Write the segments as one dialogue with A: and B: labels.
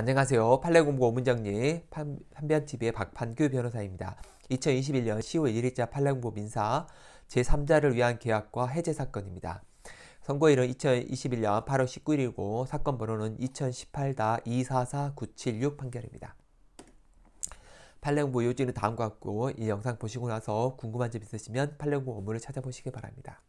A: 안녕하세요. 판례공고 문정리 판변TV의 박판규 변호사입니다. 2021년 10월 1일자 판례공고 민사 제3자를 위한 계약과 해제 사건입니다. 선고일은 2021년 8월 19일이고 사건 번호는 2018-244976 판결입니다. 판례공고 요지는 다음과 같고 이 영상 보시고 나서 궁금한 점 있으시면 판례공고 업무를 찾아보시기 바랍니다.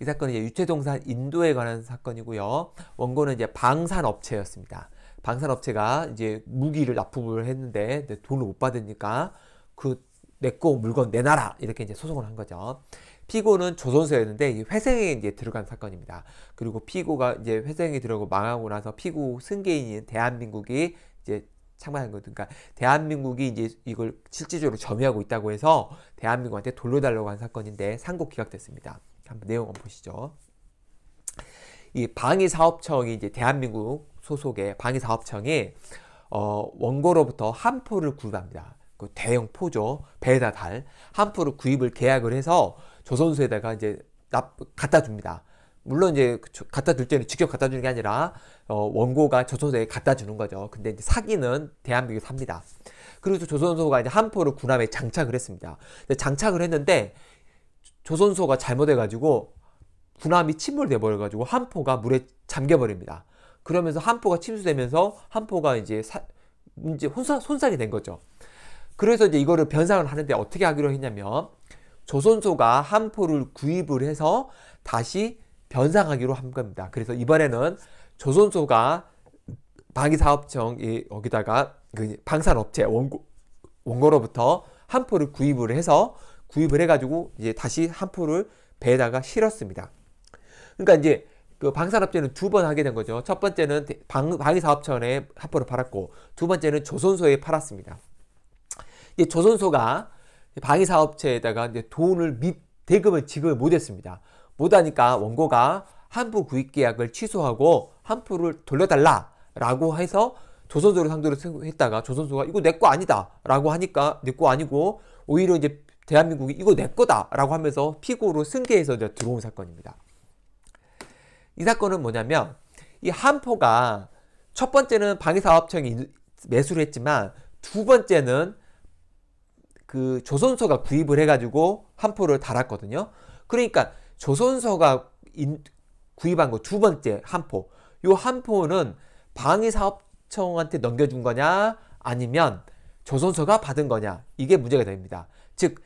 A: 이 사건은 이제 유체동산 인도에 관한 사건이고요. 원고는 이제 방산업체였습니다. 방산업체가 이제 무기를 납품을 했는데 돈을 못 받으니까 그내거 물건 내놔라 이렇게 이제 소송을 한 거죠. 피고는 조선소였는데 회생에 이제 들어간 사건입니다. 그리고 피고가 이제 회생에 들어가고 망하고 나서 피고 승계인인 대한민국이 이제 창만한 거니까 그러니까 대한민국이 이제 이걸 실질적으로 점유하고 있다고 해서 대한민국한테 돌려달라고 한 사건인데 상고 기각됐습니다. 한번 내용 한번 보시죠. 이 방위사업청이 이제 대한민국 소속의 방위사업청이 어, 원고로부터 한 포를 구입합니다. 그 대형 포죠. 배에다 달. 한 포를 구입을 계약을 해서 조선소에다가 이제 납, 갖다 줍니다. 물론 이제 그 갖다 줄 때는 직접 갖다 주는 게 아니라 어, 원고가 조선소에 갖다 주는 거죠. 근데 이제 사기는 대한민국에 서 삽니다. 그리고 조선소가 이제 한포를 군함에 장착을 했습니다. 장착을 했는데 조선소가 잘못해가지고 군함이 침몰돼 버려가지고 한포가 물에 잠겨 버립니다. 그러면서 한포가 침수되면서 한포가 이제 사, 이제 혼사, 손상이 된 거죠. 그래서 이제 이거를 변상을 하는데 어떻게 하기로 했냐면 조선소가 한포를 구입을 해서 다시 변상하기로 한 겁니다. 그래서 이번에는 조선소가 방위사업청 여기다가 그 방산업체 원고, 원고로부터 한포를 구입을 해서 구입을 해가지고 이제 다시 한포를 배에다가 실었습니다. 그러니까 이제 그 방산업체는 두 번 하게 된 거죠. 첫 번째는 방, 방위사업천에 합포를 팔았고 두 번째는 조선소에 팔았습니다. 이제 조선소가 방위사업체에다가 이제 돈을 및 대금을 지급을 못했습니다. 못하니까 원고가 한부 구입 계약을 취소하고 한부를 돌려달라라고 해서 조선소를 상대로 했다가 조선소가 이거 내 거 아니다라고 하니까 내 거 아니고 오히려 이제 대한민국이 이거 내 거다라고 하면서 피고로 승계해서 들어온 사건입니다. 이 사건은 뭐냐면 이 한포가 첫 번째는 방위사업청이 매수를 했지만 두 번째는 그 조선소가 구입을 해가지고 한포를 달았거든요. 그러니까 조선소가 인, 구입한 거 두 번째 한포. 요 한포는 방위사업청한테 넘겨준 거냐 아니면 조선소가 받은 거냐 이게 문제가 됩니다. 즉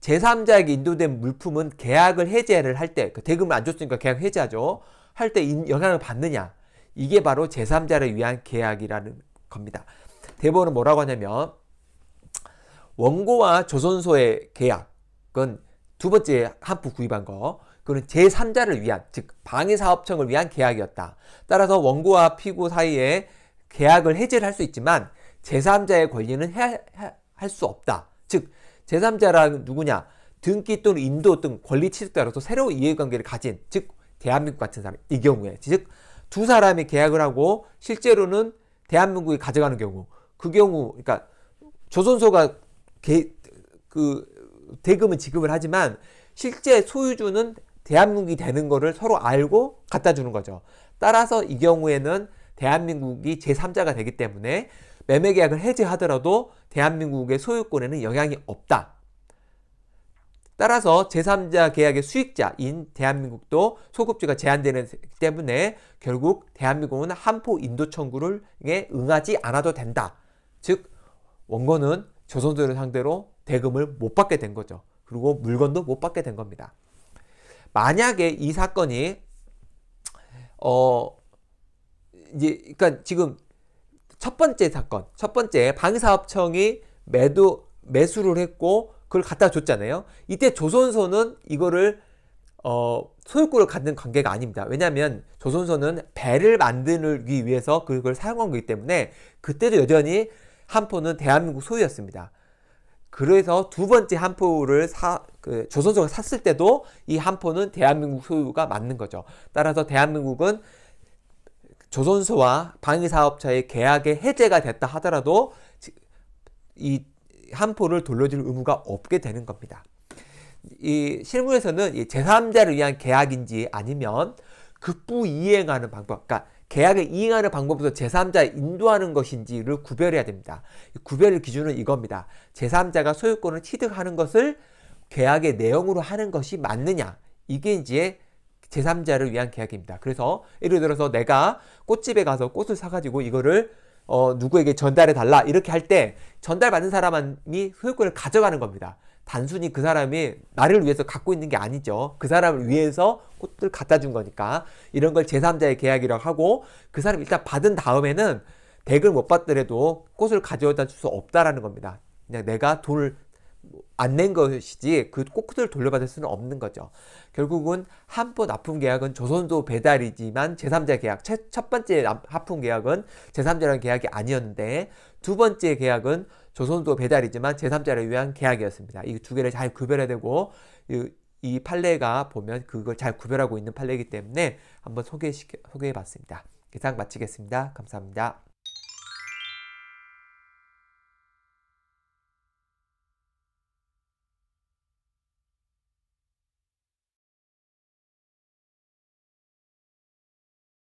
A: 제3자에게 인도된 물품은 계약을 해제를 할 때, 그 대금을 안 줬으니까 계약 해제하죠. 할 때 영향을 받느냐. 이게 바로 제3자를 위한 계약이라는 겁니다. 대법원은 뭐라고 하냐면, 원고와 조선소의 계약은 두 번째 한부 구입한 거, 그는 제3자를 위한, 즉, 방위사업청을 위한 계약이었다. 따라서 원고와 피고 사이에 계약을 해제를 할 수 있지만, 제3자의 권리는 할 수 없다. 즉, 제3자라는 누구냐? 등기 또는 인도등 권리 취득자로서 새로운 이해관계를 가진 즉 대한민국 같은 사람 이 경우에 즉 두 사람이 계약을 하고 실제로는 대한민국이 가져가는 경우 그 경우 그러니까 조선소가 개, 그 대금은 지급을 하지만 실제 소유주는 대한민국이 되는 거를 서로 알고 갖다 주는 거죠. 따라서 이 경우에는 대한민국이 제3자가 되기 때문에 매매 계약을 해지하더라도 대한민국의 소유권에는 영향이 없다. 따라서 제3자 계약의 수익자인 대한민국도 소급제가 제한되는 때문에 결국 대한민국은 한포 인도 청구를 응하지 않아도 된다. 즉 원고는 조선소를 상대로 대금을 못 받게 된 거죠. 그리고 물건도 못 받게 된 겁니다. 만약에 이 사건이 어 이제 그러니까 지금 첫 번째 사건, 첫 번째 방위사업청이 매도 매수를 했고 그걸 갖다 줬잖아요. 이때 조선소는 이거를 어, 소유권을 갖는 관계가 아닙니다. 왜냐하면 조선소는 배를 만들기 위해서 그걸 사용한 거기 때문에 그때도 여전히 한포는 대한민국 소유였습니다. 그래서 두 번째 한포를 사, 그 조선소가 샀을 때도 이 한포는 대한민국 소유가 맞는 거죠. 따라서 대한민국은 조선소와 방위사업자의 계약의 해제가 됐다 하더라도 이 한포를 돌려줄 의무가 없게 되는 겁니다. 이 실무에서는 이 제3자를 위한 계약인지 아니면 급부 이행하는 방법, 그러니까 계약을 이행하는 방법부터 제3자에 인도하는 것인지를 구별해야 됩니다. 구별 기준은 이겁니다. 제3자가 소유권을 취득하는 것을 계약의 내용으로 하는 것이 맞느냐. 이게 이제 제3자를 위한 계약입니다. 그래서 예를 들어서 내가 꽃집에 가서 꽃을 사가지고 이거를 어, 누구에게 전달해 달라 이렇게 할 때 전달받은 사람이 소유권을 가져가는 겁니다. 단순히 그 사람이 나를 위해서 갖고 있는 게 아니죠. 그 사람을 위해서 꽃을 갖다 준 거니까 이런 걸 제3자의 계약이라고 하고 그 사람 일단 받은 다음에는 댁을 못 받더라도 꽃을 가져다 줄 수 없다라는 겁니다. 그냥 내가 돈을 안낸 것이지 그 꼭지를 돌려받을 수는 없는 거죠. 결국은 한번 납품 계약은 조선소 배달이지만 제3자 계약 첫 번째 하품 계약은 제3자랑 계약이 아니었는데 두 번째 계약은 조선소 배달이지만 제3자를 위한 계약이었습니다. 이 두 개를 잘 구별해야 되고 이, 이 판례가 보면 그걸 잘 구별하고 있는 판례이기 때문에 한번 소개시켜, 소개해봤습니다. 이상 마치겠습니다. 감사합니다.